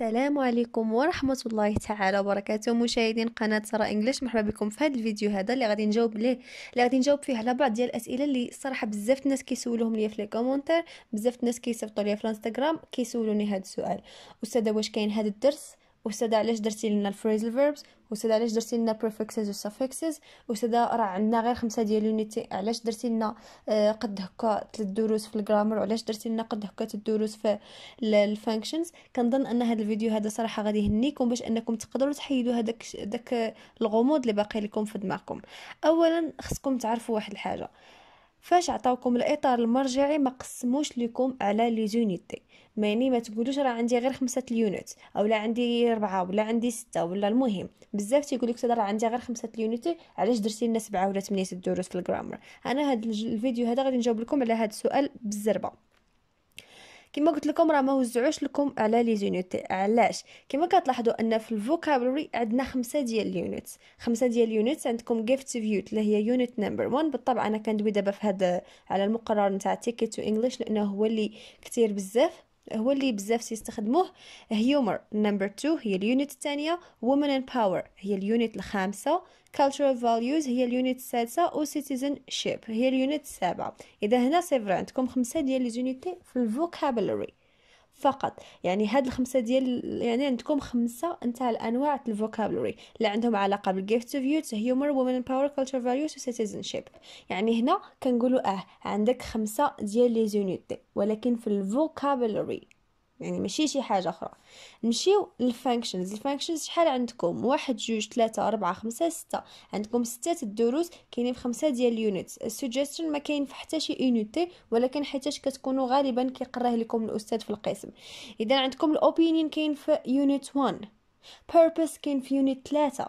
السلام عليكم ورحمة الله تعالى وبركاته مشاهدين قناة سارة انجلش مرحبا بكم في هذا الفيديو هذا اللي غادي نجاوب ليه اللي غادي نجاوب فيه على بعض ديال الاسئله اللي صراحة بزاف الناس كيسولوهم ليا في لي كومونتير بزاف الناس كيصيفطوا ليا في الانستغرام كيسولوني هذا السؤال استاذه واش كاين هذا الدرس وسدا علاش درتي لنا الفريزل فيربس وسدا علاش درتي لنا بريفكسز والسفكسز وسدا راه عندنا غير خمسة ديال يونيتي علاش درتي لنا آه، قد هكا ثلاث دروس في الجرامر وعلاش درتي لنا قد هكا ثلاث دروس في الفانكشنز كنظن ان هذا الفيديو هذا صراحه غادي يهنيكم باش انكم تقدروا تحيدوا هذاك داك الغموض اللي باقي لكم في دماغكم اولا خصكم تعرفوا واحد الحاجه فاش عطاوكم الاطار المرجعي ما قسموش لكم على لي زونيتي يعني ما تقولوش راه عندي غير خمسة او اولا عندي أربعة ولا عندي ستة ولا المهم بزاف تيقول لك راه عندي غير خمسة اليونيتي علاش درتي لنا سبعة ولا ثمانية الدروس في الجرامر انا هاد الفيديو هذا غادي نجاوب لكم على هاد السؤال بالزربه كما قلت لكم راه ما وزعوش لكم على لي زونيت علاش كما كتلاحظوا ان في الفوكابولري عندنا خمسه ديال اليونيتس خمسه ديال اليونيتس عندكم جيفت فيوت اللي هي يونيت نمبر 1 بالطبع انا كندوي دابا في هذا على المقرر نتاع تيكيت تو انجلش لانه هو اللي كثير بزاف هو اللي بزاف تيستخدموه هيومر نمبر 2 هي اليونت الثانيه وومن ان باور هي اليونت الخامسه كالتشرال فاليوز هي اليونت السادسه و سيتيزن شيب هي اليونت السابعه اذا هنا سيفر عندكم خمسه ديال لي في الفوكابولري فقط يعني هاد الخمسة ديال يعني عندكم خمسة نتاع الأنواع الفوكابولري اللي عندهم علاقة بالجيفت اوف يوت هيومر وومن باور كلتشر فاليوز وسيتيزنشيب يعني هنا كنقولوا اه عندك خمسة ديال لي زونيتي ولكن في الفوكابلوري يعني ماشي شي حاجه اخرى نمشيو للفانكشنز الفانكشنز شحال عندكم واحد جوج ثلاثة أربعة خمسة ستة عندكم ستة الدروس كاينين في خمسة ديال اليونتس السوجيستشن ما كاين في حتى شي يونيتي ولكن حيتاش كتكونوا غالبا كيقراه لكم الاستاذ في القسم اذا عندكم الاوبينيون كاين في يونت 1 بيربس كاين في يونت 3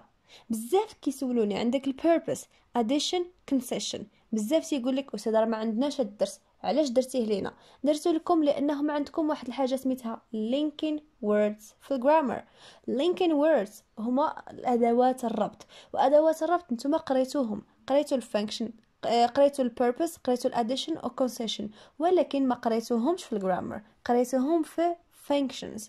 بزاف كيسولوني عندك البيربس اديشن كونسيشن بزاف تيقول لك استاذ راه ما عندناش الدرس علاش درتيه لينا درتو لكم لانهم عندكم واحد الحاجه سميتها لينكين ووردز في الجرامر لينكين ووردز هما ادوات الربط وادوات الربط نتوما قريتوهم قريتو الفانكشن آه، قريتو البيربس قريتو الاديشن او كونسيشن ولكن ما قريتوهمش في الجرامر قريتوهم في functions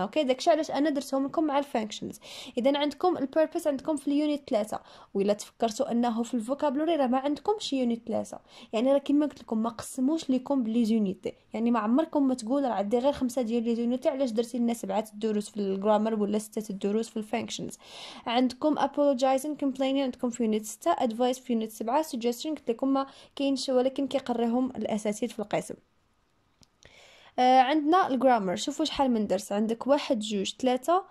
اوكي داكشي علاش انا درتهم لكم مع الفانكشنز اذا عندكم البيربس عندكم في اليونيت 3 ولا تفكرتوا انه في الفوكابلوري راه ما عندكمش يونيت 3 يعني راه كما قلت لكم ما قسموش ليكم بلي زونيتي يعني ما عمركم ما تقول راه عندي غير خمسة ديال لي زونيتي علاش درتي لنا سبعة الدروس في الجرامر ولا ستة الدروس في الفانكشنز عندكم ابولوجايزين كومبلاين عندكم في يونيت 6 ادفايس في يونيت 7 suggestion قلت لكم ما كاينش ولكن كيقريهم الاساسيات في القسم آه عندنا الجرامر شوفوا شحال من درس عندك واحد جوج ثلاثة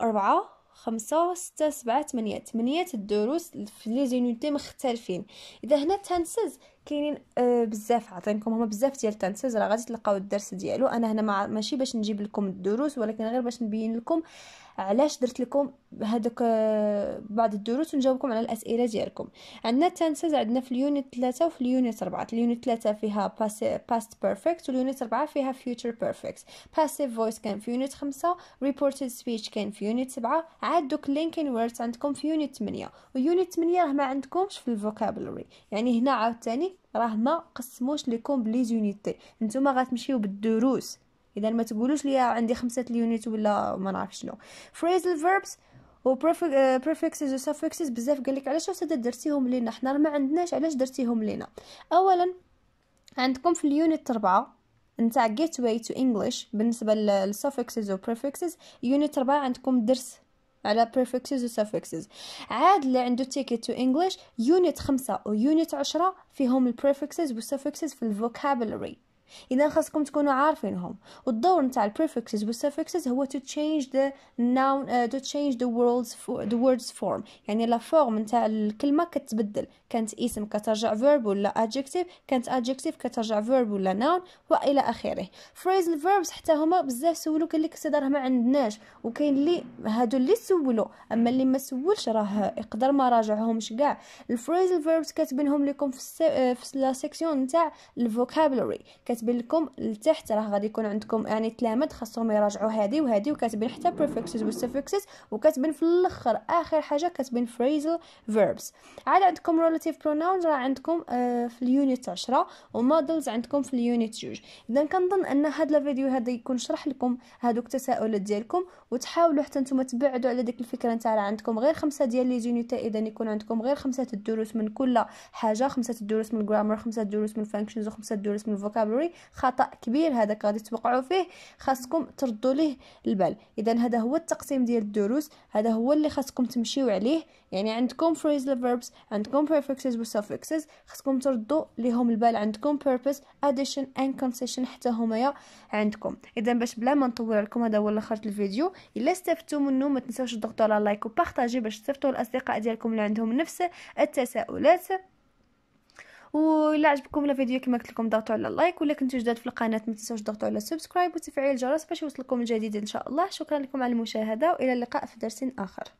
أربعة خمسة ستة سبعة ثمانية ثمانية الدروس في لي زينيتي مختلفين إذا هنا تنسز كاينين آه، بزاف عطينكم هما بزاف ديال التنسيز راه غادي تلقاو الدرس ديالو انا هنا مع ماشي باش نجيب لكم الدروس ولكن غير باش نبين لكم علاش درت لكم هذوك آه، بعض الدروس ونجاوبكم على الاسئله ديالكم عندنا التنسيز عندنا في اليونت 3 وفي اليونت 4 اليونت 3 فيها باست بيرفكت واليونت 4 فيها فيوتشر بيرفكت باسيف فويس كان في يونت 5 ريبورتد سبيتش كان في يونت 7 عاد دوك لينكين ووردز عندكم في يونت 8 ويونت 8 راه ما عندكمش في الفوكابولري يعني هنا عاوتاني راه ما قسموش ليكم بلي زونيتي نتوما غتمشيو بالدروس اذا ما تقولوش ليا عندي خمسه اليونيت ولا ما نعرف شنو فريزل فيربس و بريفكسز آه، و suffixes بزاف قالك علاش استاذ درتيهم لينا حنا ما عندناش علاش درتيهم لينا اولا عندكم في اليونيت 4 نتاع جيت واي تو انجلش بالنسبه للsuffixes و prefixes يونيت 4 عندكم درس على prefixes و suffixes عاد اللي عنده ticket to English unit خمسة و unit عشرة فيهم prefixes و suffixes في الفوكابلري vocabulary اذا خاصكم تكونوا عارفينهم والدور نتاع البريفكسز والسفكسز هو تو تشينج ذا ناون تو تشينج ذا وورلدز ذا ووردز فورم يعني لا فورم نتاع الكلمه كتبدل كانت اسم كترجع فيرب ولا ادجكتيف كانت ادجكتيف كترجع فيرب ولا ناون والى اخره فريز الفيربس حتى هما بزاف سولوا قال لك كتدار ما عندناش وكاين اللي هادو اللي سولوا اما اللي ما سولش راه يقدر ما راجعهمش كاع الفريز الفيربس كاتبينهم لكم في, آه، في لا سيكسيون نتاع الفوكابولري كاتبين لكم لتحت راه غادي يكون عندكم يعني تلامد خاصهم يراجعوا هذه وهذه وكاتبين حتى prefixes والsuffixes وكاتبين في الاخر اخر حاجه كاتبين phrasal verbs عاد عندكم relative pronouns راه عندكم آه في اليونيت 10 ومودلز عندكم في اليونيت 2 اذا كنظن ان هذا الفيديو هذا يكون شرح لكم هذوك التساؤلات ديالكم وتحاولوا حتى نتوما تبعدوا على ديك الفكره نتاع عندكم غير خمسه ديال لي زونيتي اذا يكون عندكم غير خمسه الدروس من كل حاجه خمسه الدروس من الجرامر خمسه الدروس من الفانكشنز وخمسه الدروس من الفوكابولري خطا كبير هذاك غادي توقعوا فيه خاصكم تردوا ليه البال اذا هذا هو التقسيم ديال الدروس هذا هو اللي خاصكم تمشيو عليه يعني عندكم phrasal verbs عندكم prefixes و suffixes خاصكم تردوا ليهم البال عندكم purpose addition and concession حتى همايا عندكم اذا باش بلا ما نطول عليكم هذا هو خرج الفيديو الا استفدتوا منه ما تنساوش تضغطوا على لايك وبارطاجي باش تصيفطوا الاصدقاء ديالكم اللي عندهم نفس التساؤلات ولا عجبكم الفيديو كما قلت لكم ضغطوا على اللايك ولا كنتو جداد في القناه ما تنساوش ضغطوا على سبسكرايب وتفعيل الجرس باش يوصلكم الجديد ان شاء الله شكرا لكم على المشاهده والى اللقاء في درس اخر